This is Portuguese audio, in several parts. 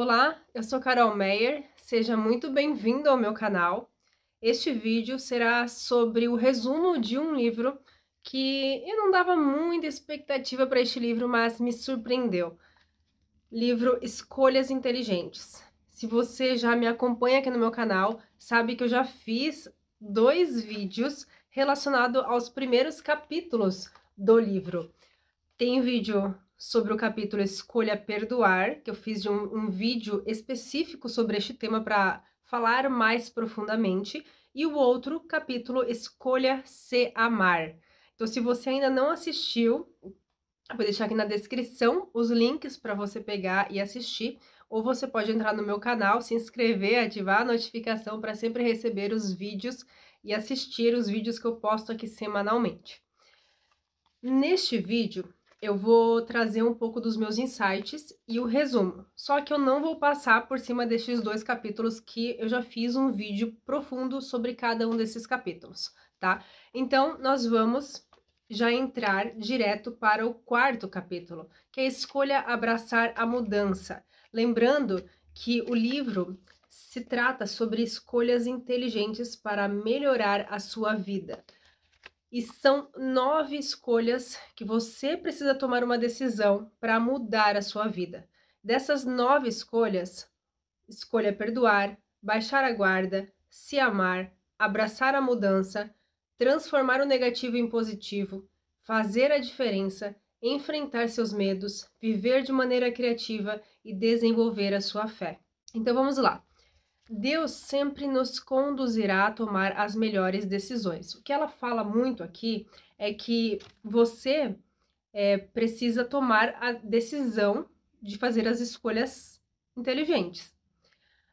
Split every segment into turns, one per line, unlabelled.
Olá, eu sou Carol Meyer, seja muito bem-vindo ao meu canal. Este vídeo será sobre o resumo de um livro que eu não dava muita expectativa para este livro, mas me surpreendeu. Livro Escolhas Inteligentes. Se você já me acompanha aqui no meu canal, sabe que eu já fiz dois vídeos relacionados aos primeiros capítulos do livro. Tem vídeo sobre o capítulo Escolha Perdoar, que eu fiz um, um vídeo específico sobre este tema para falar mais profundamente, e o outro capítulo Escolha Se Amar. Então, se você ainda não assistiu, vou deixar aqui na descrição os links para você pegar e assistir, ou você pode entrar no meu canal, se inscrever, ativar a notificação para sempre receber os vídeos e assistir os vídeos que eu posto aqui semanalmente. Neste vídeo, eu vou trazer um pouco dos meus insights e o resumo. Só que eu não vou passar por cima destes dois capítulos que eu já fiz um vídeo profundo sobre cada um desses capítulos, tá? Então, nós vamos já entrar direto para o quarto capítulo, que é Escolha Abraçar a Mudança. Lembrando que o livro se trata sobre escolhas inteligentes para melhorar a sua vida. E são nove escolhas que você precisa tomar uma decisão para mudar a sua vida. Dessas nove escolhas, escolha perdoar, baixar a guarda, se amar, abraçar a mudança, transformar o negativo em positivo, fazer a diferença, enfrentar seus medos, viver de maneira criativa e desenvolver a sua fé. Então vamos lá. Deus sempre nos conduzirá a tomar as melhores decisões. O que ela fala muito aqui é que você é, precisa tomar a decisão de fazer as escolhas inteligentes.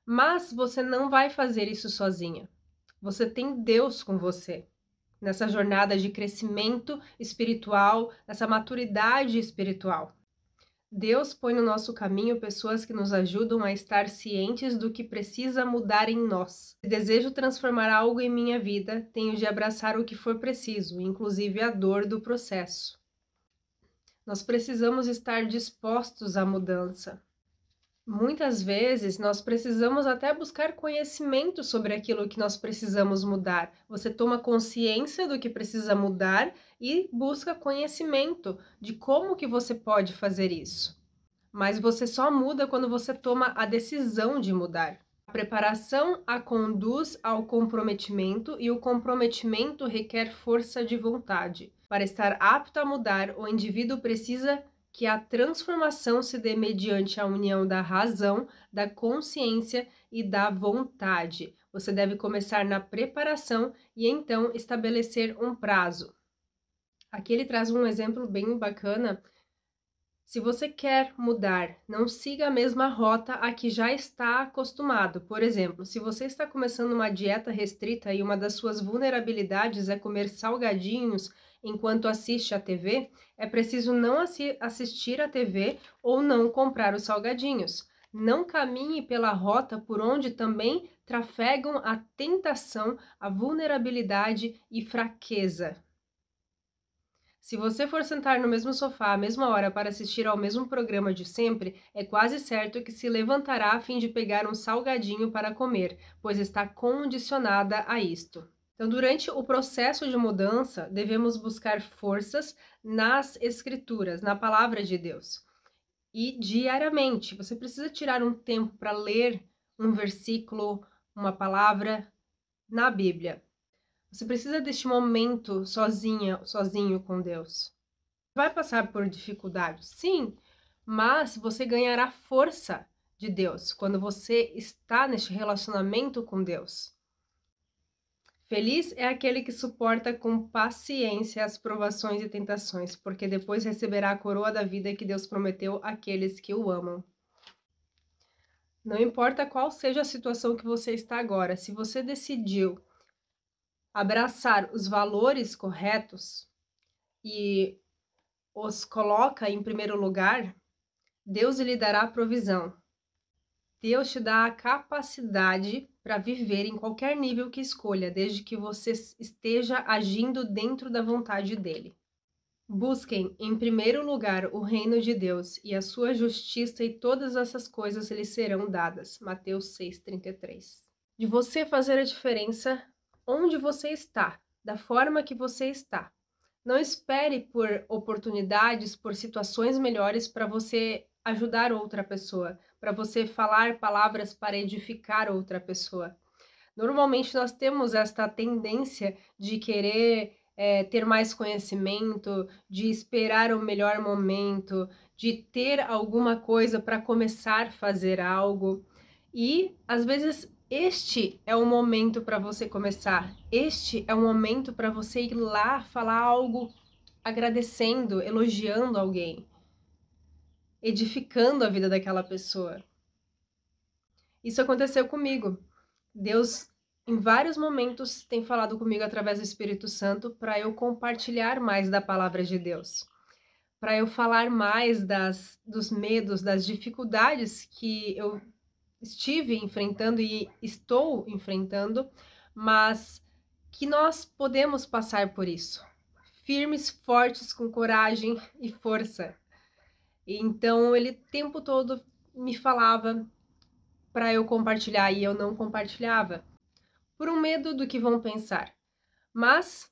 Mas você não vai fazer isso sozinha. Você tem Deus com você nessa jornada de crescimento espiritual, nessa maturidade espiritual. Deus põe no nosso caminho pessoas que nos ajudam a estar cientes do que precisa mudar em nós. Se desejo transformar algo em minha vida, tenho de abraçar o que for preciso, inclusive a dor do processo. Nós precisamos estar dispostos à mudança. Muitas vezes nós precisamos até buscar conhecimento sobre aquilo que nós precisamos mudar. Você toma consciência do que precisa mudar e busca conhecimento de como que você pode fazer isso. Mas você só muda quando você toma a decisão de mudar. A preparação a conduz ao comprometimento e o comprometimento requer força de vontade. Para estar apto a mudar, o indivíduo precisa que a transformação se dê mediante a união da razão, da consciência e da vontade. Você deve começar na preparação e então estabelecer um prazo. Aqui ele traz um exemplo bem bacana. Se você quer mudar, não siga a mesma rota a que já está acostumado. Por exemplo, se você está começando uma dieta restrita e uma das suas vulnerabilidades é comer salgadinhos enquanto assiste à TV, é preciso não assi assistir à TV ou não comprar os salgadinhos. Não caminhe pela rota por onde também trafegam a tentação, a vulnerabilidade e fraqueza. Se você for sentar no mesmo sofá à mesma hora para assistir ao mesmo programa de sempre, é quase certo que se levantará a fim de pegar um salgadinho para comer, pois está condicionada a isto. Então, durante o processo de mudança, devemos buscar forças nas Escrituras, na palavra de Deus. E diariamente, você precisa tirar um tempo para ler um versículo, uma palavra na Bíblia. Você precisa deste momento sozinha, sozinho com Deus. Vai passar por dificuldades, sim, mas você ganhará força de Deus quando você está neste relacionamento com Deus. Feliz é aquele que suporta com paciência as provações e tentações, porque depois receberá a coroa da vida que Deus prometeu àqueles que o amam. Não importa qual seja a situação que você está agora, se você decidiu abraçar os valores corretos e os coloca em primeiro lugar, Deus lhe dará provisão. Deus te dá a capacidade para viver em qualquer nível que escolha, desde que você esteja agindo dentro da vontade dele. Busquem, em primeiro lugar, o reino de Deus e a sua justiça, e todas essas coisas lhes serão dadas. Mateus 6,33. De você fazer a diferença onde você está, da forma que você está. Não espere por oportunidades, por situações melhores para você ajudar outra pessoa, para você falar palavras para edificar outra pessoa. Normalmente nós temos esta tendência de querer é, ter mais conhecimento, de esperar o melhor momento, de ter alguma coisa para começar a fazer algo. E às vezes este é o momento para você começar. Este é o momento para você ir lá falar algo agradecendo, elogiando alguém edificando a vida daquela pessoa. Isso aconteceu comigo. Deus, em vários momentos, tem falado comigo através do Espírito Santo para eu compartilhar mais da palavra de Deus, para eu falar mais das, dos medos, das dificuldades que eu estive enfrentando e estou enfrentando, mas que nós podemos passar por isso. Firmes, fortes, com coragem e força. Então ele o tempo todo me falava para eu compartilhar e eu não compartilhava, por um medo do que vão pensar. Mas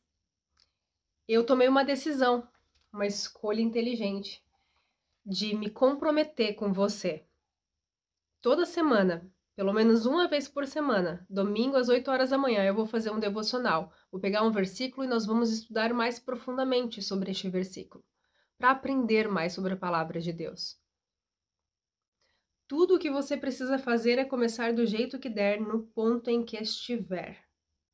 eu tomei uma decisão, uma escolha inteligente de me comprometer com você. Toda semana, pelo menos uma vez por semana, domingo às 8 horas da manhã, eu vou fazer um devocional. Vou pegar um versículo e nós vamos estudar mais profundamente sobre este versículo para aprender mais sobre a palavra de Deus. Tudo o que você precisa fazer é começar do jeito que der, no ponto em que estiver.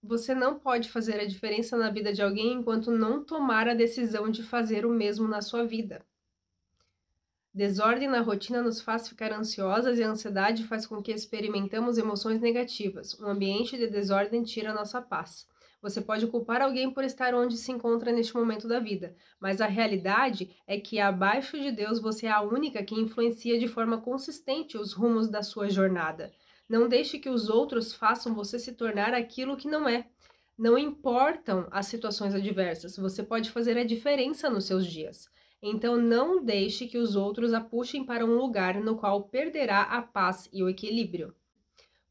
Você não pode fazer a diferença na vida de alguém enquanto não tomar a decisão de fazer o mesmo na sua vida. Desordem na rotina nos faz ficar ansiosas e a ansiedade faz com que experimentamos emoções negativas. Um ambiente de desordem tira nossa paz. Você pode culpar alguém por estar onde se encontra neste momento da vida, mas a realidade é que abaixo de Deus você é a única que influencia de forma consistente os rumos da sua jornada. Não deixe que os outros façam você se tornar aquilo que não é. Não importam as situações adversas, você pode fazer a diferença nos seus dias. Então não deixe que os outros a puxem para um lugar no qual perderá a paz e o equilíbrio.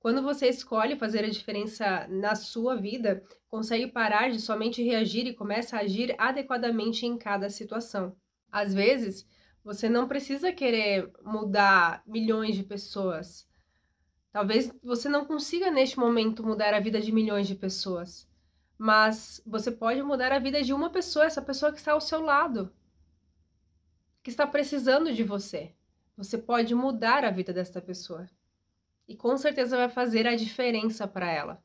Quando você escolhe fazer a diferença na sua vida, consegue parar de somente reagir e começa a agir adequadamente em cada situação. Às vezes, você não precisa querer mudar milhões de pessoas. Talvez você não consiga neste momento mudar a vida de milhões de pessoas, mas você pode mudar a vida de uma pessoa, essa pessoa que está ao seu lado, que está precisando de você. Você pode mudar a vida desta pessoa e com certeza vai fazer a diferença para ela.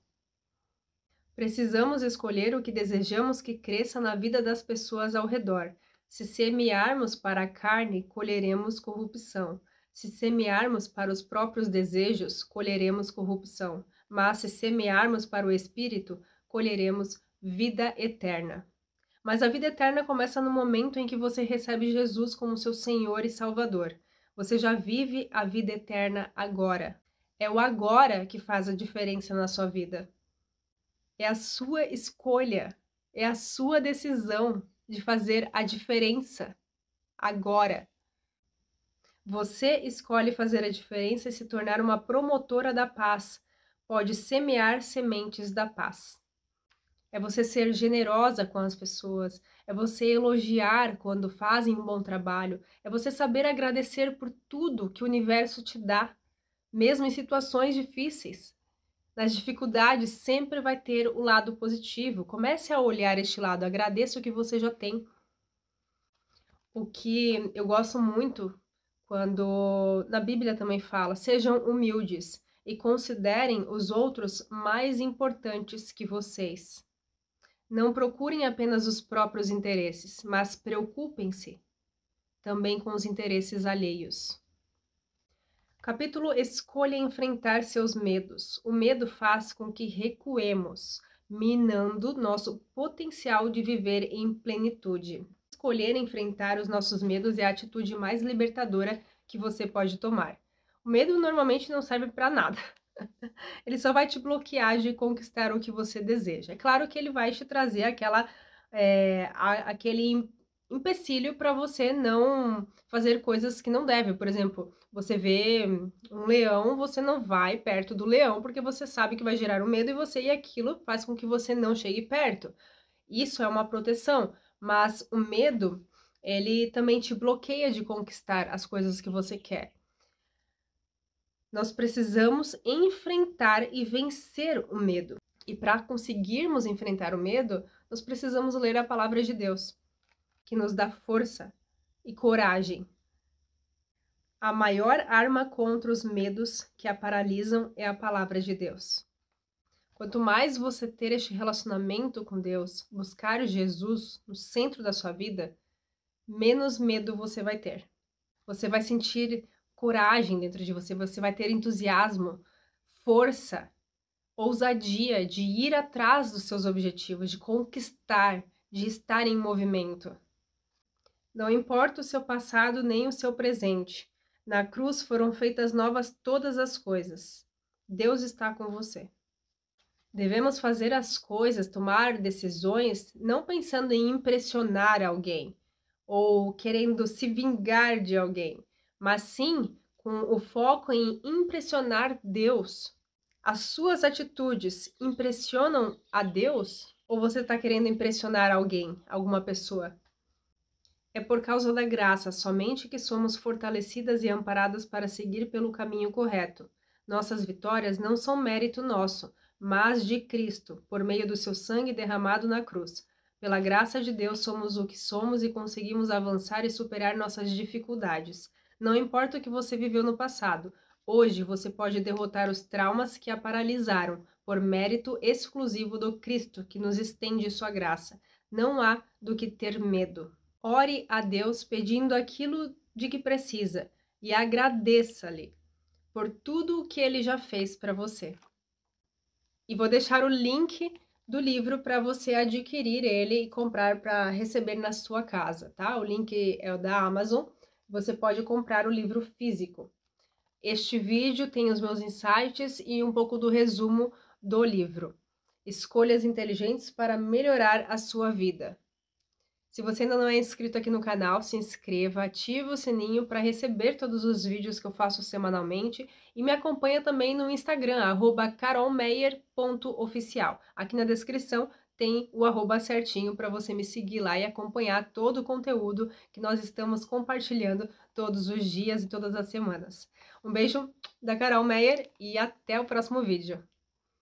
Precisamos escolher o que desejamos que cresça na vida das pessoas ao redor. Se semearmos para a carne, colheremos corrupção. Se semearmos para os próprios desejos, colheremos corrupção. Mas se semearmos para o espírito, colheremos vida eterna. Mas a vida eterna começa no momento em que você recebe Jesus como seu Senhor e Salvador. Você já vive a vida eterna agora, é o agora que faz a diferença na sua vida. É a sua escolha, é a sua decisão de fazer a diferença agora. Você escolhe fazer a diferença e se tornar uma promotora da paz. Pode semear sementes da paz. É você ser generosa com as pessoas, é você elogiar quando fazem um bom trabalho, é você saber agradecer por tudo que o universo te dá mesmo em situações difíceis, nas dificuldades sempre vai ter o lado positivo. Comece a olhar este lado, agradeça o que você já tem. O que eu gosto muito quando na Bíblia também fala: sejam humildes e considerem os outros mais importantes que vocês. Não procurem apenas os próprios interesses, mas preocupem-se também com os interesses alheios. Capítulo Escolha enfrentar seus medos. O medo faz com que recuemos, minando nosso potencial de viver em plenitude. Escolher enfrentar os nossos medos é a atitude mais libertadora que você pode tomar. O medo normalmente não serve para nada. Ele só vai te bloquear de conquistar o que você deseja. É claro que ele vai te trazer aquela, é, a, aquele empecilho para você não fazer coisas que não deve. Por exemplo, você vê um leão, você não vai perto do leão porque você sabe que vai gerar um medo e você e aquilo faz com que você não chegue perto. Isso é uma proteção, mas o medo, ele também te bloqueia de conquistar as coisas que você quer. Nós precisamos enfrentar e vencer o medo. E para conseguirmos enfrentar o medo, nós precisamos ler a palavra de Deus que nos dá força e coragem. A maior arma contra os medos que a paralisam é a palavra de Deus. Quanto mais você ter este relacionamento com Deus, buscar Jesus no centro da sua vida, menos medo você vai ter. Você vai sentir coragem dentro de você, você vai ter entusiasmo, força, ousadia de ir atrás dos seus objetivos, de conquistar, de estar em movimento. Não importa o seu passado nem o seu presente. Na cruz foram feitas novas todas as coisas. Deus está com você. Devemos fazer as coisas, tomar decisões, não pensando em impressionar alguém ou querendo se vingar de alguém, mas sim com o foco em impressionar Deus. As suas atitudes impressionam a Deus ou você está querendo impressionar alguém, alguma pessoa? É por causa da graça somente que somos fortalecidas e amparadas para seguir pelo caminho correto. Nossas vitórias não são mérito nosso, mas de Cristo, por meio do seu sangue derramado na cruz. Pela graça de Deus somos o que somos e conseguimos avançar e superar nossas dificuldades. Não importa o que você viveu no passado, hoje você pode derrotar os traumas que a paralisaram, por mérito exclusivo do Cristo que nos estende sua graça. Não há do que ter medo. Ore a Deus pedindo aquilo de que precisa e agradeça-lhe por tudo o que ele já fez para você. E vou deixar o link do livro para você adquirir ele e comprar para receber na sua casa, tá? O link é o da Amazon. Você pode comprar o livro físico. Este vídeo tem os meus insights e um pouco do resumo do livro. Escolhas inteligentes para melhorar a sua vida. Se você ainda não é inscrito aqui no canal, se inscreva, ative o sininho para receber todos os vídeos que eu faço semanalmente e me acompanha também no Instagram, carolmeyer.oficial. Aqui na descrição tem o arroba certinho para você me seguir lá e acompanhar todo o conteúdo que nós estamos compartilhando todos os dias e todas as semanas. Um beijo da Carol Meyer e até o próximo vídeo.